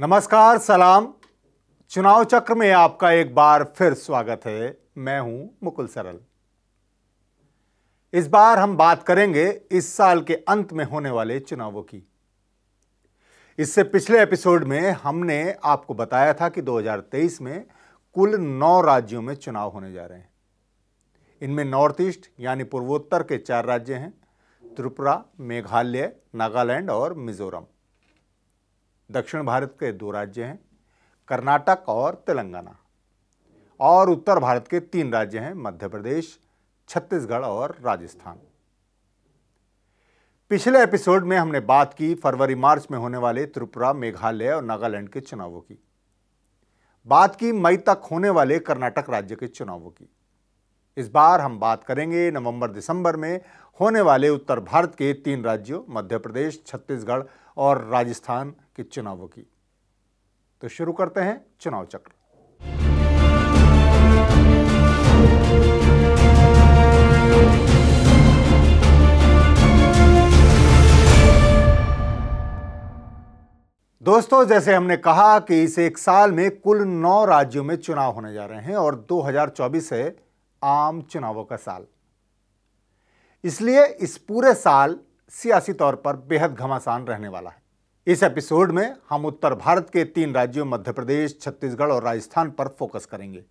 नमस्कार सलाम चुनाव चक्र में आपका एक बार फिर स्वागत है मैं हूं मुकुल सरल इस बार हम बात करेंगे इस साल के अंत में होने वाले चुनावों की इससे पिछले एपिसोड में हमने आपको बताया था कि 2023 में कुल नौ राज्यों में चुनाव होने जा रहे हैं इनमें नॉर्थ ईस्ट यानी पूर्वोत्तर के चार राज्य हैं त्रिपुरा मेघालय नागालैंड और मिजोरम दक्षिण भारत के दो राज्य हैं कर्नाटक और तेलंगाना और उत्तर भारत के तीन राज्य हैं मध्य प्रदेश छत्तीसगढ़ और राजस्थान पिछले एपिसोड में हमने बात की फरवरी मार्च में होने वाले त्रिपुरा मेघालय और नागालैंड के चुनावों की बात की मई तक होने वाले कर्नाटक राज्य के चुनावों की इस बार हम बात करेंगे नवंबर दिसंबर में होने वाले उत्तर भारत के तीन राज्यों मध्य प्रदेश छत्तीसगढ़ और राजस्थान के चुनावों की तो शुरू करते हैं चुनाव चक्र दोस्तों जैसे हमने कहा कि इस एक साल में कुल नौ राज्यों में चुनाव होने जा रहे हैं और 2024 से आम चुनावों का साल इसलिए इस पूरे साल सियासी तौर पर बेहद घमासान रहने वाला है इस एपिसोड में हम उत्तर भारत के तीन राज्यों मध्य प्रदेश छत्तीसगढ़ और राजस्थान पर फोकस करेंगे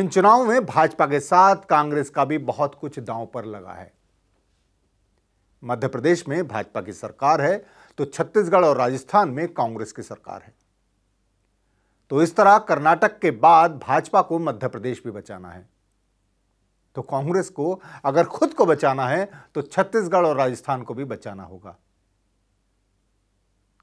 इन चुनावों में भाजपा के साथ कांग्रेस का भी बहुत कुछ दांव पर लगा है मध्य प्रदेश में भाजपा की सरकार है तो छत्तीसगढ़ और राजस्थान में कांग्रेस की सरकार है तो इस तरह कर्नाटक के बाद भाजपा को मध्य प्रदेश भी बचाना है तो कांग्रेस को अगर खुद को बचाना है तो छत्तीसगढ़ और राजस्थान को भी बचाना होगा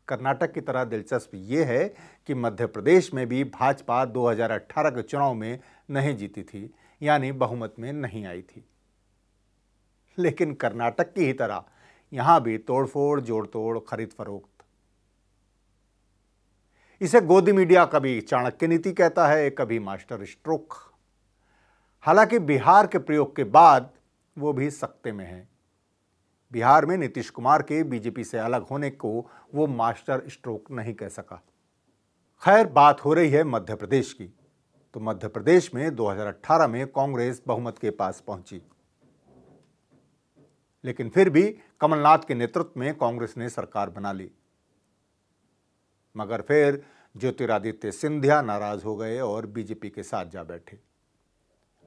कर्नाटक की तरह दिलचस्प यह है कि मध्य प्रदेश में भी भाजपा 2018 के चुनाव में नहीं जीती थी यानी बहुमत में नहीं आई थी लेकिन कर्नाटक की ही तरह यहां भी तोड़फोड़ जोड़तोड़ खरीद फरोख्त इसे गोदी मीडिया कभी चाणक्य नीति कहता है कभी मास्टर स्ट्रोक हालांकि बिहार के प्रयोग के बाद वो भी सख्ते में है बिहार में नीतीश कुमार के बीजेपी से अलग होने को वो मास्टर स्ट्रोक नहीं कह सका खैर बात हो रही है मध्य प्रदेश की तो मध्य प्रदेश में 2018 में कांग्रेस बहुमत के पास पहुंची लेकिन फिर भी कमलनाथ के नेतृत्व में कांग्रेस ने सरकार बना ली मगर फिर ज्योतिरादित्य सिंधिया नाराज हो गए और बीजेपी के साथ जा बैठे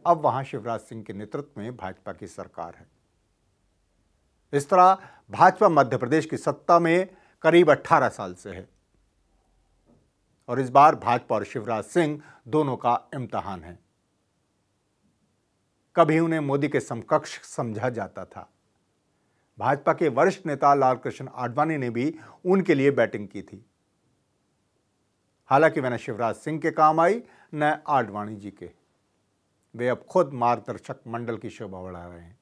अब वहां शिवराज सिंह के नेतृत्व में भाजपा की सरकार है इस तरह भाजपा मध्य प्रदेश की सत्ता में करीब 18 साल से है और इस बार भाजपा और शिवराज सिंह दोनों का इम्तहान है कभी उन्हें मोदी के समकक्ष समझा जाता था भाजपा के वरिष्ठ नेता लालकृष्ण आडवाणी ने भी उनके लिए बैटिंग की थी हालांकि वह न शिवराज सिंह के काम आई न आडवाणी जी के वे अब खुद मार्गदर्शक मंडल की शोभा बढ़ा रहे हैं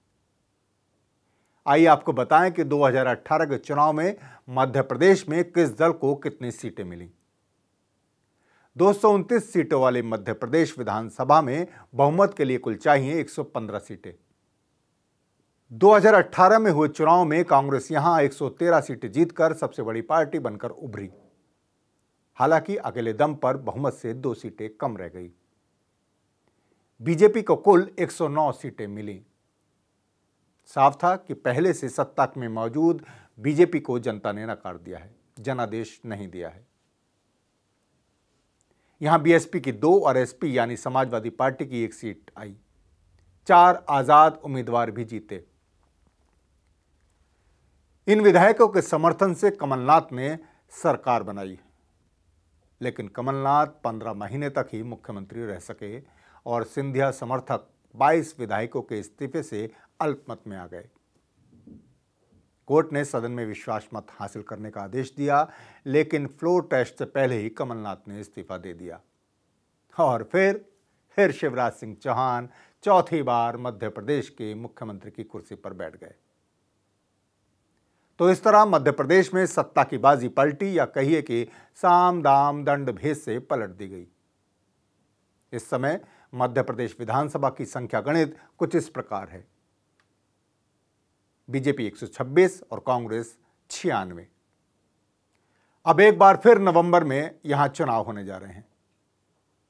आइए आपको बताएं कि 2018 के चुनाव में मध्य प्रदेश में किस दल को कितनी सीटें मिली दो सीटों वाले मध्य प्रदेश विधानसभा में बहुमत के लिए कुल चाहिए 115 सीटें 2018 में हुए चुनाव में कांग्रेस यहां 113 सीटें जीतकर सबसे बड़ी पार्टी बनकर उभरी हालांकि अगले दम पर बहुमत से दो सीटें कम रह गई बीजेपी को कुल 109 सीटें मिली साफ था कि पहले से सत्ता में मौजूद बीजेपी को जनता ने नकार दिया है जनादेश नहीं दिया है यहां बीएसपी की दो और एसपी यानी समाजवादी पार्टी की एक सीट आई चार आजाद उम्मीदवार भी जीते इन विधायकों के समर्थन से कमलनाथ ने सरकार बनाई है लेकिन कमलनाथ पंद्रह महीने तक ही मुख्यमंत्री रह सके और सिंधिया समर्थक 22 विधायकों के इस्तीफे से अल्पमत में आ गए कोर्ट ने सदन में विश्वास मत हासिल करने का आदेश दिया लेकिन फ्लोर टेस्ट से पहले ही कमलनाथ ने इस्तीफा दे दिया और फिर फिर शिवराज सिंह चौहान चौथी बार मध्य प्रदेश के मुख्यमंत्री की कुर्सी पर बैठ गए तो इस तरह मध्य प्रदेश में सत्ता की बाजी पलटी या कहिए कि साम दाम दंड भेद से पलट दी गई इस समय मध्य प्रदेश विधानसभा की संख्या गणित कुछ इस प्रकार है बीजेपी 126 और कांग्रेस छियानवे अब एक बार फिर नवंबर में यहां चुनाव होने जा रहे हैं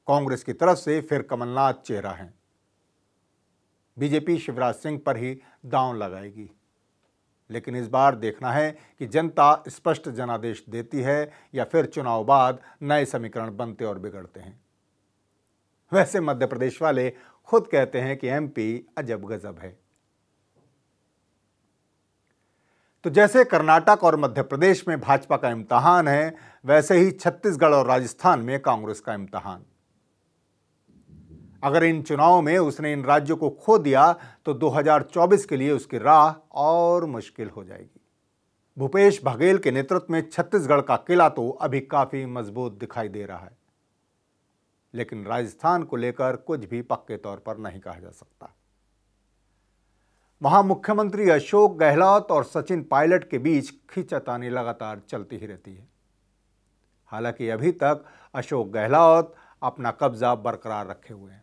कांग्रेस की तरफ से फिर कमलनाथ चेहरा हैं बीजेपी शिवराज सिंह पर ही दांव लगाएगी लेकिन इस बार देखना है कि जनता स्पष्ट जनादेश देती है या फिर चुनाव बाद नए समीकरण बनते और बिगड़ते हैं वैसे मध्य प्रदेश वाले खुद कहते हैं कि एमपी अजब गजब है तो जैसे कर्नाटक और मध्य प्रदेश में भाजपा का इम्तहान है वैसे ही छत्तीसगढ़ और राजस्थान में कांग्रेस का इम्तहान अगर इन चुनावों में उसने इन राज्यों को खो दिया तो 2024 के लिए उसकी राह और मुश्किल हो जाएगी भूपेश बघेल के नेतृत्व में छत्तीसगढ़ का किला तो अभी काफ़ी मजबूत दिखाई दे रहा है लेकिन राजस्थान को लेकर कुछ भी पक्के तौर पर नहीं कहा जा सकता वहां मुख्यमंत्री अशोक गहलोत और सचिन पायलट के बीच खींचातानी लगातार चलती ही रहती है हालांकि अभी तक अशोक गहलोत अपना कब्जा बरकरार रखे हुए हैं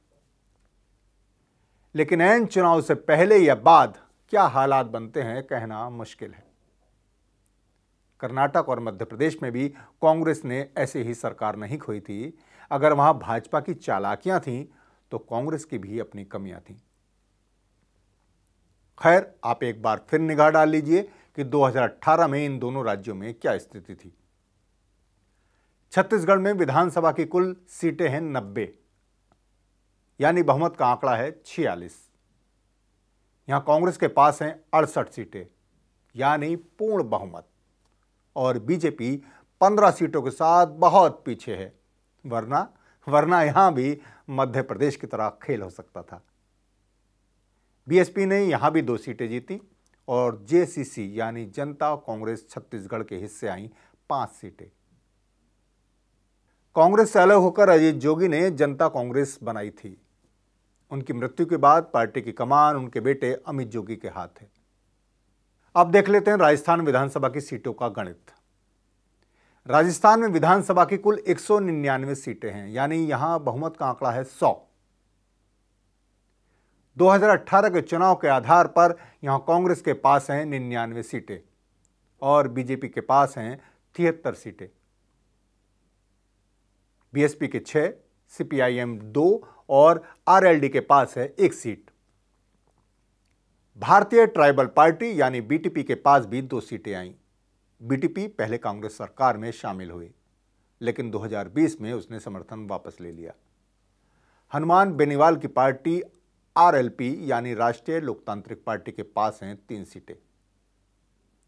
लेकिन एन चुनाव से पहले या बाद क्या हालात बनते हैं कहना मुश्किल है कर्नाटक और मध्य प्रदेश में भी कांग्रेस ने ऐसे ही सरकार नहीं खोई थी अगर वहां भाजपा की चालाकियां थीं तो कांग्रेस की भी अपनी कमियां थीं खैर आप एक बार फिर निगाह डाल लीजिए कि 2018 में इन दोनों राज्यों में क्या स्थिति थी छत्तीसगढ़ में विधानसभा की कुल सीटें हैं नब्बे यानी बहुमत का आंकड़ा है छियालीस यहां कांग्रेस के पास हैं अड़सठ सीटें यानी पूर्ण बहुमत और बीजेपी पंद्रह सीटों के साथ बहुत पीछे है वरना वरना यहां भी मध्य प्रदेश की तरह खेल हो सकता था बीएसपी ने यहां भी दो सीटें जीती और जेसीसी यानी जनता कांग्रेस छत्तीसगढ़ के हिस्से आई पांच सीटें कांग्रेस से अलग होकर अजीत जोगी ने जनता कांग्रेस बनाई थी उनकी मृत्यु के बाद पार्टी की कमान उनके बेटे अमित जोगी के हाथ है अब देख लेते हैं राजस्थान विधानसभा की सीटों का गणित राजस्थान में विधानसभा की कुल एक सीटें हैं यानी यहां बहुमत का आंकड़ा है 100 2018 के चुनाव के आधार पर यहां कांग्रेस के पास हैं निन्यानवे सीटें और बीजेपी के पास हैं तिहत्तर सीटें बीएसपी के छह सीपीआईएम दो और आरएलडी के पास है एक सीट भारतीय ट्राइबल पार्टी यानी बीटीपी के पास भी दो सीटें आईं बीटीपी पहले कांग्रेस सरकार में शामिल हुई लेकिन 2020 में उसने समर्थन वापस ले लिया हनुमान बेनीवाल की पार्टी आरएलपी यानी राष्ट्रीय लोकतांत्रिक पार्टी के पास हैं तीन सीटें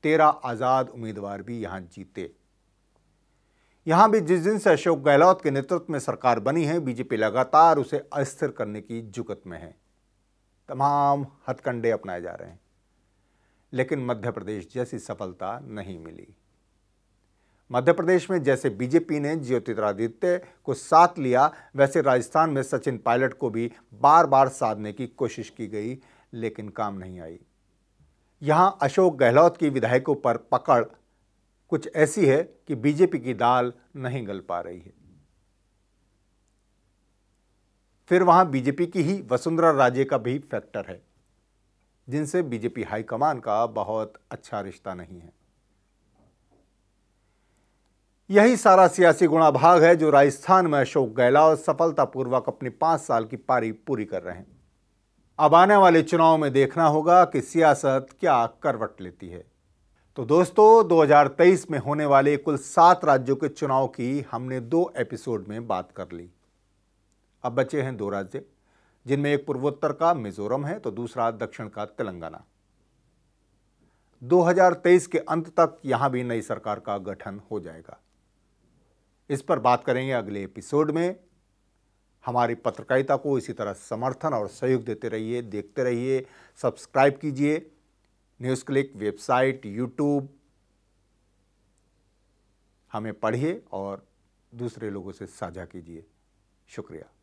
तेरह आज़ाद उम्मीदवार भी यहां जीते यहां भी जिस दिन से अशोक गहलोत के नेतृत्व में सरकार बनी है बीजेपी लगातार उसे अस्थिर करने की जुगत में है तमाम हथकंडे अपनाए जा रहे हैं लेकिन मध्य प्रदेश जैसी सफलता नहीं मिली मध्य प्रदेश में जैसे बीजेपी ने ज्योतिरादित्य को साथ लिया वैसे राजस्थान में सचिन पायलट को भी बार बार साधने की कोशिश की गई लेकिन काम नहीं आई यहां अशोक गहलोत की विधायकों पर पकड़ कुछ ऐसी है कि बीजेपी की दाल नहीं गल पा रही है फिर वहां बीजेपी की ही वसुंधरा राजे का भी फैक्टर है जिनसे बीजेपी हाईकमान का बहुत अच्छा रिश्ता नहीं है यही सारा सियासी गुणा भाग है जो राजस्थान में अशोक गहलोत सफलतापूर्वक अपनी पांच साल की पारी पूरी कर रहे हैं अब आने वाले चुनाव में देखना होगा कि सियासत क्या करवट लेती है तो दोस्तों 2023 में होने वाले कुल सात राज्यों के चुनाव की हमने दो एपिसोड में बात कर ली अब बचे हैं दो राज्य जिनमें एक पूर्वोत्तर का मिजोरम है तो दूसरा दक्षिण का तेलंगाना 2023 के अंत तक यहां भी नई सरकार का गठन हो जाएगा इस पर बात करेंगे अगले एपिसोड में हमारी पत्रकारिता को इसी तरह समर्थन और सहयोग देते रहिए देखते रहिए सब्सक्राइब कीजिए न्यूज़ क्लिक वेबसाइट यूट्यूब हमें पढ़िए और दूसरे लोगों से साझा कीजिए शुक्रिया